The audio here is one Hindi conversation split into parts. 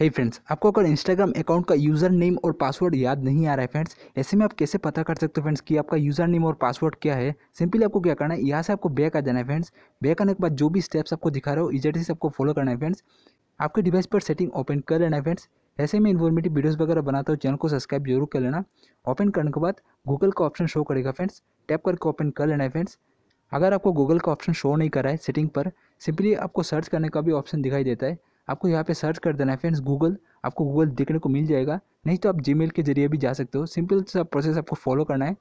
है hey फ्रेंड्स आपको अगर इंस्टाग्राम अकाउंट का यूज़र नेम और पासवर्ड याद नहीं आ रहा है फ्रेंड्स ऐसे में आप कैसे पता कर सकते हो फ्रेंड्स कि आपका यूज़र नेम और पासवर्ड क्या है सिंपली आपको क्या करना है यहाँ से आपको बैक आ जाना है फ्रेंड्स बैक आने के बाद जो भी स्टेप्स आपको दिखा रहे हो इजेट से आपको फॉलो करना है फ्रेंड्स आपके डिवाइस पर सेटिंग ओपन कर लेना है फ्रेंड्स ऐसे में इन्फॉर्मेटिव वीडियोज़ वगैरह बनाता हूँ चैनल को सब्सक्राइब जरूर कर लेना ओपन करने के बाद गूगल का ऑप्शन शो करेगा फ्रेंड्स टैप करके ओपन कर लेना है फ्रेंड्स अगर आपको गूगल का ऑप्शन शो नहीं कर रहा है सेटिंग पर सिंपली आपको सर्च करने का भी ऑप्शन दिखाई देता है आपको यहाँ पे सर्च कर देना है फ्रेंड्स गूगल आपको गूगल देखने को मिल जाएगा नहीं तो आप जीमेल के जरिए भी जा सकते हो सिंपल सा प्रोसेस आपको फॉलो करना है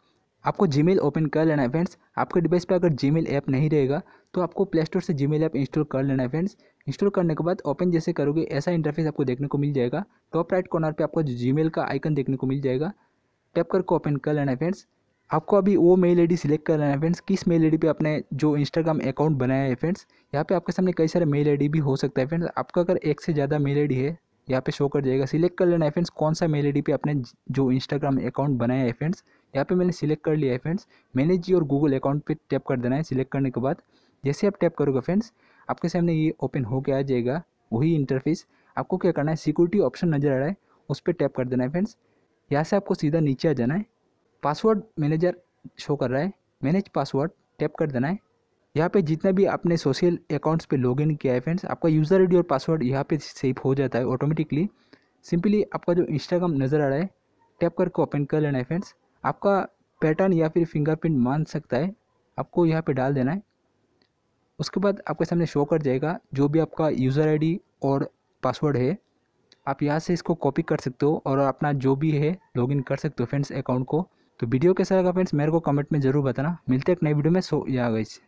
आपको जीमेल ओपन कर लेना है फ्रेंड्स आपके डिवाइस पर अगर जीमेल ऐप नहीं रहेगा तो आपको प्ले स्टोर से जीमेल ऐप इंस्टॉल कर लेना है फ्रेंड्स इंस्टॉल करने के बाद ओपन जैसे करोगे ऐसा इंटरफेस आपको देखने को मिल जाएगा टॉप राइट कॉर्नर पे आपको जीमेल का आइकन देखने को मिल जाएगा टैप करके ओपन कर लेना है फ्रेंड्स आपको अभी वो मेल आईडी सिलेक्ट करना है फ्रेंड्स किस मेल आईडी पे आपने जो इंस्टाग्राम अकाउंट बनाया है फ्रेंड्स यहाँ पे आपके सामने कई सारे मेल आईडी भी हो सकता है फ्रेंड्स आपका अगर एक से ज़्यादा मेल आईडी है यहाँ पे शो कर जाएगा सिलेक्ट कर लेना है फ्रेंड्स कौन सा मेल आई पे आपने जो इंस्टाग्राम अकाउंट बनाया है फ्रेंड्स यहाँ पे मैंने सिलेक्ट कर लिया है फ्रेंड्स मैनेज और गूगल अकाउंट पे टैप कर देना है सिलेक्ट करने के बाद जैसे आप टैप करोगे फ्रेंड्स आपके सामने ये ओपन होके आ जाएगा वही इंटरफेस आपको क्या करना है सिक्योरिटी ऑप्शन नज़र आ रहा है उस पर टैप कर देना है फ्रेंड्स यहाँ से आपको सीधा नीचे आ जाना है पासवर्ड मैनेजर शो कर रहा है मैनेज पासवर्ड टैप कर देना है यहाँ पे जितना भी आपने सोशल अकाउंट्स पे लॉगिन किया है फ्रेंड्स आपका यूज़र आई और पासवर्ड यहाँ पे सेव हो जाता है ऑटोमेटिकली सिंपली आपका जो इंस्टाग्राम नज़र आ रहा है टैप करके ओपन कर लेना है फ्रेंड्स आपका पैटर्न या फिर फिंगरप्रिंट मान सकता है आपको यहाँ पर डाल देना है उसके बाद आपके सामने शो कर जाएगा जो भी आपका यूज़र आई और पासवर्ड है आप यहाँ से इसको कॉपी कर सकते हो और अपना जो भी है लॉगिन कर सकते हो फ्रेंड्स अकाउंट को तो वीडियो कैसा लगा फ्रेंड्स मेरे को कमेंट में जरूर बताना मिलते हैं एक नई वीडियो में सो या गई